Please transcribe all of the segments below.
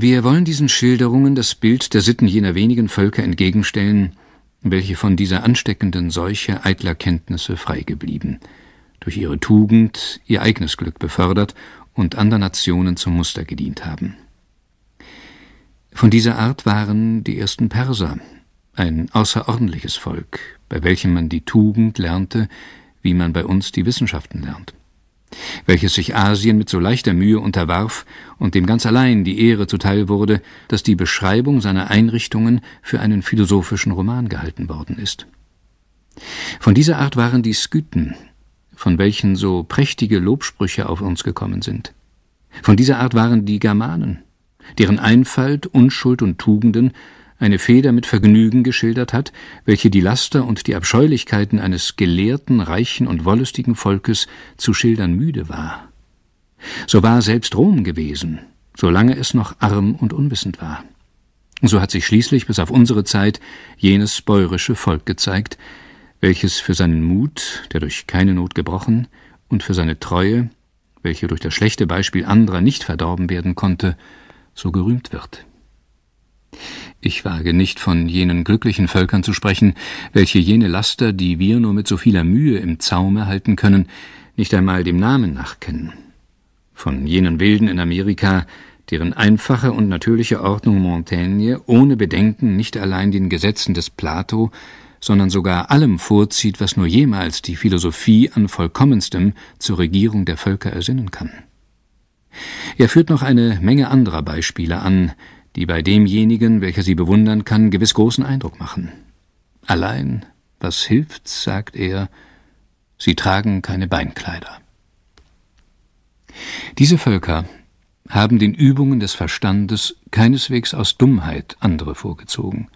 Wir wollen diesen Schilderungen das Bild der Sitten jener wenigen Völker entgegenstellen, welche von dieser ansteckenden Seuche eitler Kenntnisse frei geblieben, durch ihre Tugend ihr eigenes Glück befördert und anderen Nationen zum Muster gedient haben. Von dieser Art waren die ersten Perser, ein außerordentliches Volk, bei welchem man die Tugend lernte, wie man bei uns die Wissenschaften lernt welches sich Asien mit so leichter Mühe unterwarf und dem ganz allein die Ehre zuteil wurde, dass die Beschreibung seiner Einrichtungen für einen philosophischen Roman gehalten worden ist. Von dieser Art waren die Skythen, von welchen so prächtige Lobsprüche auf uns gekommen sind. Von dieser Art waren die Germanen, deren Einfalt, Unschuld und Tugenden eine Feder mit Vergnügen geschildert hat, welche die Laster und die Abscheulichkeiten eines gelehrten, reichen und wollüstigen Volkes zu schildern müde war. So war selbst Rom gewesen, solange es noch arm und unwissend war. So hat sich schließlich bis auf unsere Zeit jenes bäurische Volk gezeigt, welches für seinen Mut, der durch keine Not gebrochen, und für seine Treue, welche durch das schlechte Beispiel anderer nicht verdorben werden konnte, so gerühmt wird. Ich wage nicht von jenen glücklichen Völkern zu sprechen, welche jene Laster, die wir nur mit so vieler Mühe im Zaume halten können, nicht einmal dem Namen nachkennen. Von jenen Wilden in Amerika, deren einfache und natürliche Ordnung Montaigne ohne Bedenken nicht allein den Gesetzen des Plato, sondern sogar allem vorzieht, was nur jemals die Philosophie an vollkommenstem zur Regierung der Völker ersinnen kann. Er führt noch eine Menge anderer Beispiele an, die bei demjenigen, welcher sie bewundern kann, gewiss großen Eindruck machen. Allein, was hilft's, sagt er, sie tragen keine Beinkleider. Diese Völker haben den Übungen des Verstandes keineswegs aus Dummheit andere vorgezogen.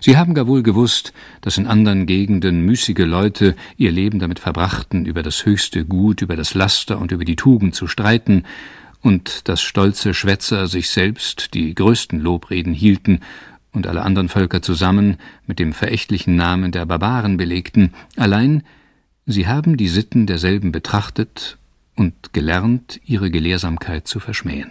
Sie haben gar wohl gewusst, dass in anderen Gegenden müßige Leute ihr Leben damit verbrachten, über das höchste Gut, über das Laster und über die Tugend zu streiten, und dass stolze Schwätzer sich selbst die größten Lobreden hielten und alle anderen Völker zusammen mit dem verächtlichen Namen der Barbaren belegten, allein sie haben die Sitten derselben betrachtet und gelernt, ihre Gelehrsamkeit zu verschmähen.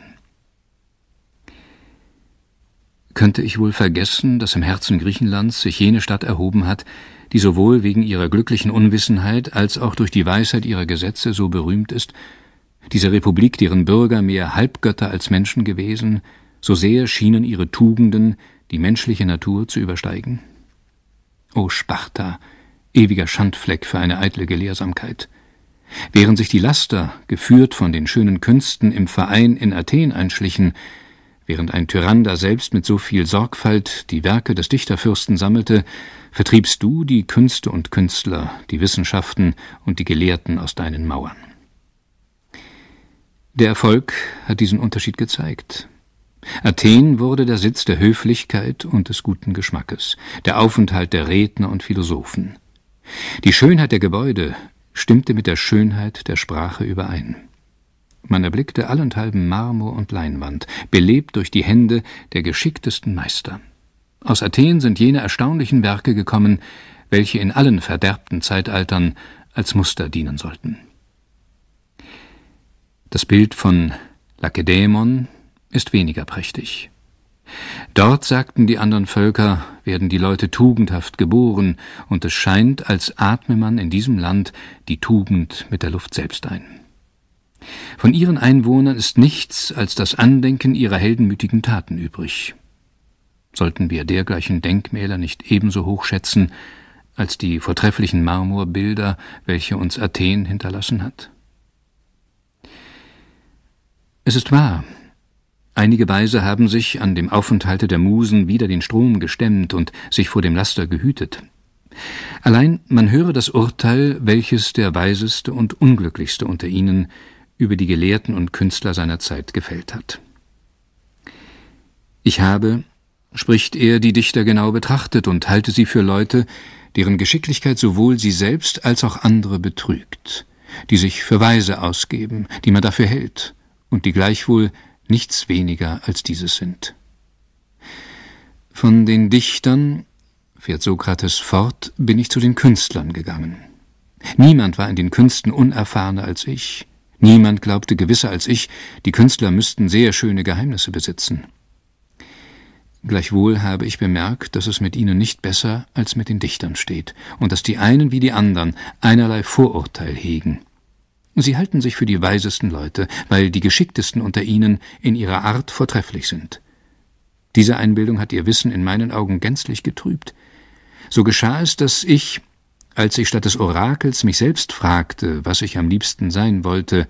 Könnte ich wohl vergessen, dass im Herzen Griechenlands sich jene Stadt erhoben hat, die sowohl wegen ihrer glücklichen Unwissenheit als auch durch die Weisheit ihrer Gesetze so berühmt ist, diese Republik, deren Bürger mehr Halbgötter als Menschen gewesen, so sehr schienen ihre Tugenden die menschliche Natur zu übersteigen? O Sparta, ewiger Schandfleck für eine eitle Gelehrsamkeit! Während sich die Laster, geführt von den schönen Künsten, im Verein in Athen einschlichen, während ein Tyrann da selbst mit so viel Sorgfalt die Werke des Dichterfürsten sammelte, vertriebst du die Künste und Künstler, die Wissenschaften und die Gelehrten aus deinen Mauern. Der Erfolg hat diesen Unterschied gezeigt. Athen wurde der Sitz der Höflichkeit und des guten Geschmackes, der Aufenthalt der Redner und Philosophen. Die Schönheit der Gebäude stimmte mit der Schönheit der Sprache überein. Man erblickte allenthalben Marmor und Leinwand, belebt durch die Hände der geschicktesten Meister. Aus Athen sind jene erstaunlichen Werke gekommen, welche in allen verderbten Zeitaltern als Muster dienen sollten. Das Bild von Lakedämon ist weniger prächtig. Dort, sagten die anderen Völker, werden die Leute tugendhaft geboren, und es scheint, als atme man in diesem Land die Tugend mit der Luft selbst ein. Von ihren Einwohnern ist nichts als das Andenken ihrer heldenmütigen Taten übrig. Sollten wir dergleichen Denkmäler nicht ebenso hoch schätzen als die vortrefflichen Marmorbilder, welche uns Athen hinterlassen hat? Es ist wahr. Einige Weise haben sich an dem Aufenthalte der Musen wieder den Strom gestemmt und sich vor dem Laster gehütet. Allein man höre das Urteil, welches der Weiseste und Unglücklichste unter ihnen über die Gelehrten und Künstler seiner Zeit gefällt hat. Ich habe, spricht er, die Dichter genau betrachtet und halte sie für Leute, deren Geschicklichkeit sowohl sie selbst als auch andere betrügt, die sich für Weise ausgeben, die man dafür hält, und die gleichwohl nichts weniger als dieses sind. Von den Dichtern, fährt Sokrates fort, bin ich zu den Künstlern gegangen. Niemand war in den Künsten unerfahrener als ich, niemand glaubte gewisser als ich, die Künstler müssten sehr schöne Geheimnisse besitzen. Gleichwohl habe ich bemerkt, dass es mit ihnen nicht besser als mit den Dichtern steht und dass die einen wie die anderen einerlei Vorurteil hegen. Sie halten sich für die weisesten Leute, weil die geschicktesten unter ihnen in ihrer Art vortrefflich sind. Diese Einbildung hat ihr Wissen in meinen Augen gänzlich getrübt. So geschah es, dass ich, als ich statt des Orakels mich selbst fragte, was ich am liebsten sein wollte,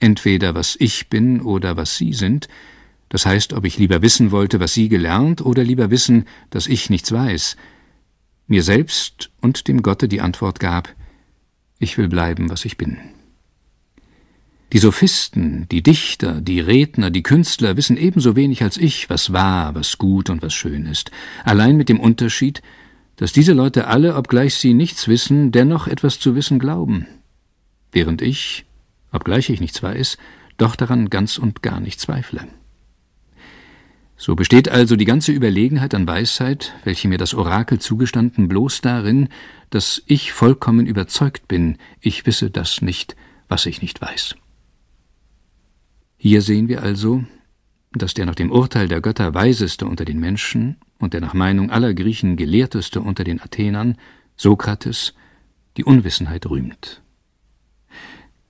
entweder was ich bin oder was Sie sind, das heißt, ob ich lieber wissen wollte, was Sie gelernt, oder lieber wissen, dass ich nichts weiß, mir selbst und dem Gotte die Antwort gab, ich will bleiben, was ich bin. Die Sophisten, die Dichter, die Redner, die Künstler wissen ebenso wenig als ich, was wahr, was gut und was schön ist, allein mit dem Unterschied, dass diese Leute alle, obgleich sie nichts wissen, dennoch etwas zu wissen glauben, während ich, obgleich ich nichts weiß, doch daran ganz und gar nicht zweifle. So besteht also die ganze Überlegenheit an Weisheit, welche mir das Orakel zugestanden, bloß darin, dass ich vollkommen überzeugt bin, ich wisse das nicht, was ich nicht weiß. Hier sehen wir also, dass der nach dem Urteil der Götter Weiseste unter den Menschen und der nach Meinung aller Griechen Gelehrteste unter den Athenern, Sokrates, die Unwissenheit rühmt.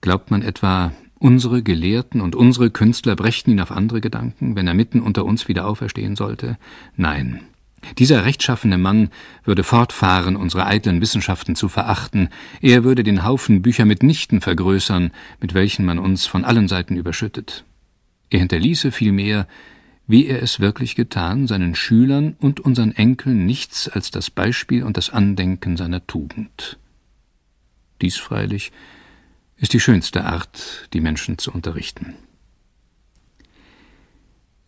Glaubt man etwa, unsere Gelehrten und unsere Künstler brächten ihn auf andere Gedanken, wenn er mitten unter uns wieder auferstehen sollte? Nein, dieser rechtschaffene Mann würde fortfahren, unsere eitlen Wissenschaften zu verachten, er würde den Haufen Bücher mitnichten vergrößern, mit welchen man uns von allen Seiten überschüttet. Er hinterließe vielmehr, wie er es wirklich getan, seinen Schülern und unseren Enkeln nichts als das Beispiel und das Andenken seiner Tugend. Dies freilich ist die schönste Art, die Menschen zu unterrichten.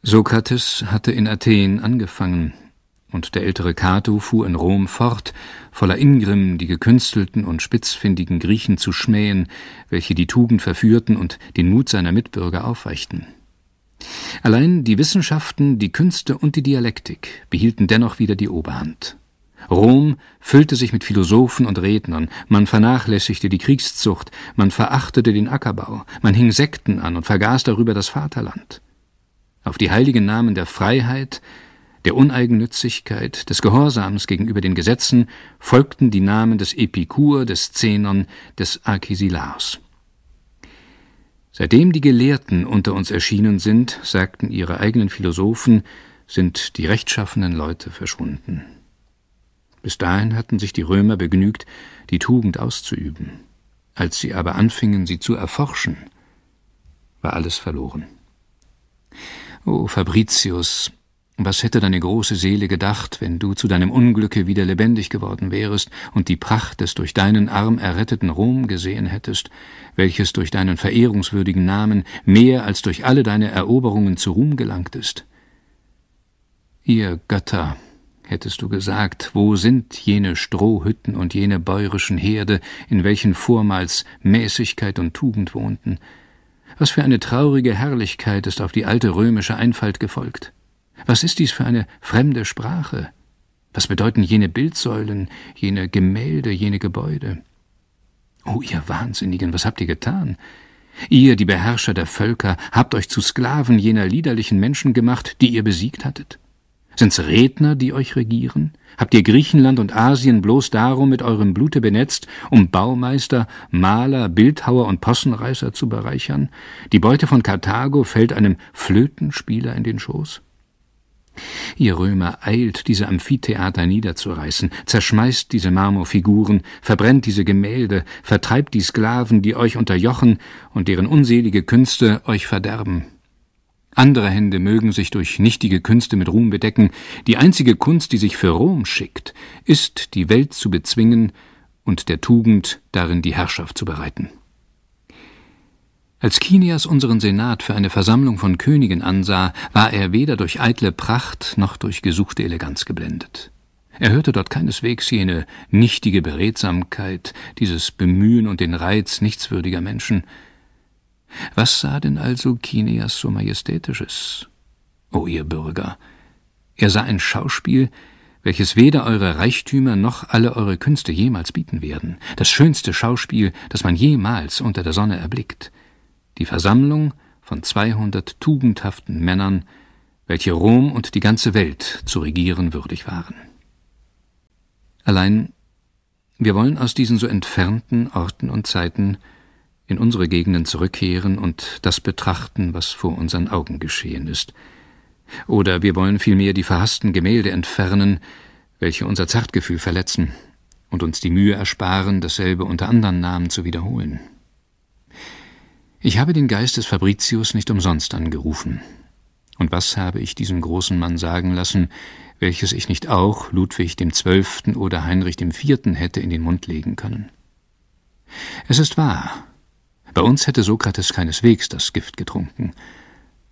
Sokrates hatte in Athen angefangen, und der ältere Cato fuhr in Rom fort, voller Ingrim die gekünstelten und spitzfindigen Griechen zu schmähen, welche die Tugend verführten und den Mut seiner Mitbürger aufweichten. Allein die Wissenschaften, die Künste und die Dialektik behielten dennoch wieder die Oberhand. Rom füllte sich mit Philosophen und Rednern, man vernachlässigte die Kriegszucht, man verachtete den Ackerbau, man hing Sekten an und vergaß darüber das Vaterland. Auf die heiligen Namen der Freiheit, der Uneigennützigkeit, des Gehorsams gegenüber den Gesetzen folgten die Namen des Epikur, des Zenon, des Arkesilaos. Seitdem die Gelehrten unter uns erschienen sind, sagten ihre eigenen Philosophen, sind die rechtschaffenen Leute verschwunden. Bis dahin hatten sich die Römer begnügt, die Tugend auszuüben. Als sie aber anfingen, sie zu erforschen, war alles verloren. O Fabricius, was hätte deine große Seele gedacht, wenn du zu deinem Unglücke wieder lebendig geworden wärest und die Pracht des durch deinen Arm erretteten Rom gesehen hättest, welches durch deinen verehrungswürdigen Namen mehr als durch alle deine Eroberungen zu Ruhm gelangt ist? Ihr Götter, hättest du gesagt, wo sind jene Strohhütten und jene bäurischen Herde, in welchen vormals Mäßigkeit und Tugend wohnten? Was für eine traurige Herrlichkeit ist auf die alte römische Einfalt gefolgt! Was ist dies für eine fremde Sprache? Was bedeuten jene Bildsäulen, jene Gemälde, jene Gebäude? O ihr Wahnsinnigen, was habt ihr getan? Ihr, die Beherrscher der Völker, habt euch zu Sklaven jener liederlichen Menschen gemacht, die ihr besiegt hattet? Sind's Redner, die euch regieren? Habt ihr Griechenland und Asien bloß darum mit eurem Blute benetzt, um Baumeister, Maler, Bildhauer und Possenreißer zu bereichern? Die Beute von Karthago fällt einem Flötenspieler in den Schoß? Ihr Römer eilt, diese Amphitheater niederzureißen, zerschmeißt diese Marmorfiguren, verbrennt diese Gemälde, vertreibt die Sklaven, die euch unterjochen und deren unselige Künste euch verderben. Andere Hände mögen sich durch nichtige Künste mit Ruhm bedecken, die einzige Kunst, die sich für Rom schickt, ist, die Welt zu bezwingen und der Tugend darin die Herrschaft zu bereiten. Als Kinias unseren Senat für eine Versammlung von Königen ansah, war er weder durch eitle Pracht noch durch gesuchte Eleganz geblendet. Er hörte dort keineswegs jene nichtige Beredsamkeit, dieses Bemühen und den Reiz nichtswürdiger Menschen. Was sah denn also Kineas so Majestätisches? O ihr Bürger! Er sah ein Schauspiel, welches weder eure Reichtümer noch alle eure Künste jemals bieten werden, das schönste Schauspiel, das man jemals unter der Sonne erblickt die Versammlung von 200 tugendhaften Männern, welche Rom und die ganze Welt zu regieren würdig waren. Allein wir wollen aus diesen so entfernten Orten und Zeiten in unsere Gegenden zurückkehren und das betrachten, was vor unseren Augen geschehen ist. Oder wir wollen vielmehr die verhassten Gemälde entfernen, welche unser Zartgefühl verletzen und uns die Mühe ersparen, dasselbe unter anderen Namen zu wiederholen. Ich habe den Geist des Fabricius nicht umsonst angerufen. Und was habe ich diesem großen Mann sagen lassen, welches ich nicht auch Ludwig dem Zwölften oder Heinrich dem Vierten hätte in den Mund legen können? Es ist wahr, bei uns hätte Sokrates keineswegs das Gift getrunken.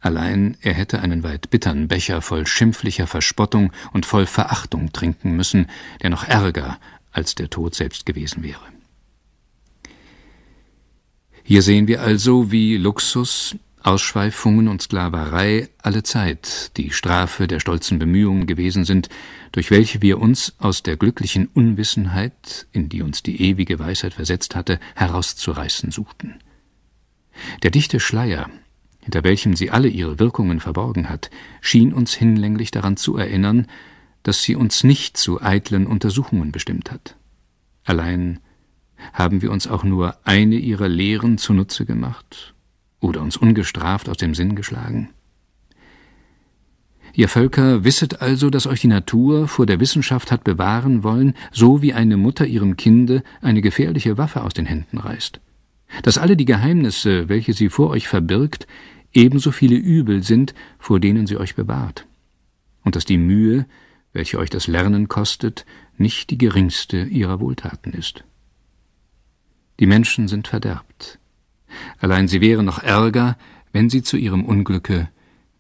Allein er hätte einen weit bittern Becher voll schimpflicher Verspottung und voll Verachtung trinken müssen, der noch ärger als der Tod selbst gewesen wäre. Hier sehen wir also, wie Luxus, Ausschweifungen und Sklaverei allezeit die Strafe der stolzen Bemühungen gewesen sind, durch welche wir uns aus der glücklichen Unwissenheit, in die uns die ewige Weisheit versetzt hatte, herauszureißen suchten. Der dichte Schleier, hinter welchem sie alle ihre Wirkungen verborgen hat, schien uns hinlänglich daran zu erinnern, dass sie uns nicht zu eitlen Untersuchungen bestimmt hat. Allein haben wir uns auch nur eine ihrer Lehren zunutze gemacht oder uns ungestraft aus dem Sinn geschlagen? Ihr Völker, wisset also, dass euch die Natur vor der Wissenschaft hat bewahren wollen, so wie eine Mutter ihrem Kinde eine gefährliche Waffe aus den Händen reißt. Dass alle die Geheimnisse, welche sie vor euch verbirgt, ebenso viele Übel sind, vor denen sie euch bewahrt. Und dass die Mühe, welche euch das Lernen kostet, nicht die geringste ihrer Wohltaten ist. Die Menschen sind verderbt. Allein sie wären noch ärger, wenn sie zu ihrem Unglücke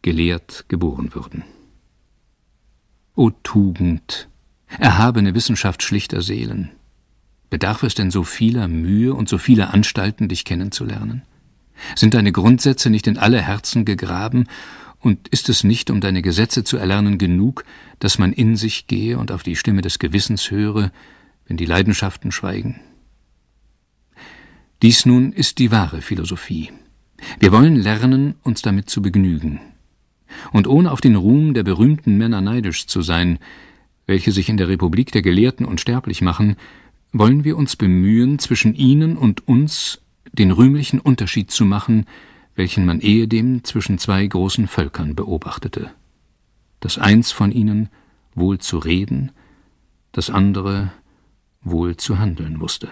gelehrt geboren würden. O Tugend, erhabene Wissenschaft schlichter Seelen, bedarf es denn so vieler Mühe und so vieler Anstalten, dich kennenzulernen? Sind deine Grundsätze nicht in alle Herzen gegraben, und ist es nicht, um deine Gesetze zu erlernen, genug, dass man in sich gehe und auf die Stimme des Gewissens höre, wenn die Leidenschaften schweigen? Dies nun ist die wahre Philosophie. Wir wollen lernen, uns damit zu begnügen. Und ohne auf den Ruhm der berühmten Männer neidisch zu sein, welche sich in der Republik der Gelehrten unsterblich machen, wollen wir uns bemühen, zwischen ihnen und uns den rühmlichen Unterschied zu machen, welchen man ehedem zwischen zwei großen Völkern beobachtete. Das eins von ihnen wohl zu reden, das andere wohl zu handeln wusste.